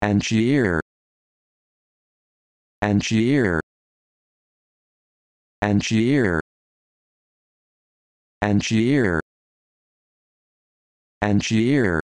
and cheer and cheer and cheer and cheer and cheer